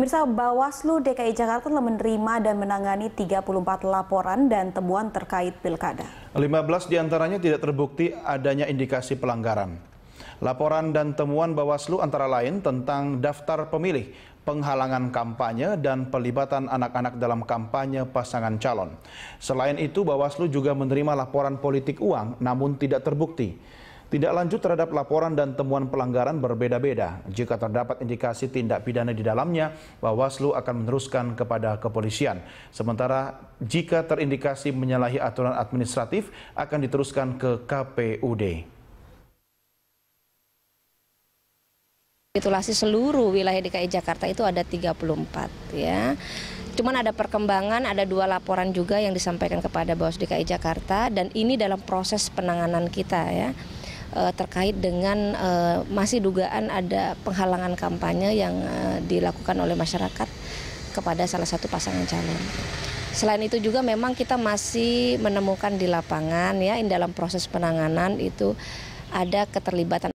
Pemirsa Bawaslu DKI Jakarta telah menerima dan menangani 34 laporan dan temuan terkait pilkada. 15 diantaranya tidak terbukti adanya indikasi pelanggaran. Laporan dan temuan Bawaslu antara lain tentang daftar pemilih, penghalangan kampanye, dan pelibatan anak-anak dalam kampanye pasangan calon. Selain itu, Bawaslu juga menerima laporan politik uang namun tidak terbukti. Tindak lanjut terhadap laporan dan temuan pelanggaran berbeda-beda. Jika terdapat indikasi tindak pidana di dalamnya, Bawaslu akan meneruskan kepada kepolisian. Sementara jika terindikasi menyalahi aturan administratif, akan diteruskan ke KPUD. Titulasi seluruh wilayah DKI Jakarta itu ada 34 ya. Cuman ada perkembangan, ada dua laporan juga yang disampaikan kepada Bawaslu DKI Jakarta dan ini dalam proses penanganan kita ya uh, terkait dengan uh, masih dugaan ada penghalangan kampanye yang uh, dilakukan oleh masyarakat kepada salah satu pasangan calon. Selain itu juga memang kita masih menemukan di lapangan ya dalam proses penanganan itu ada keterlibatan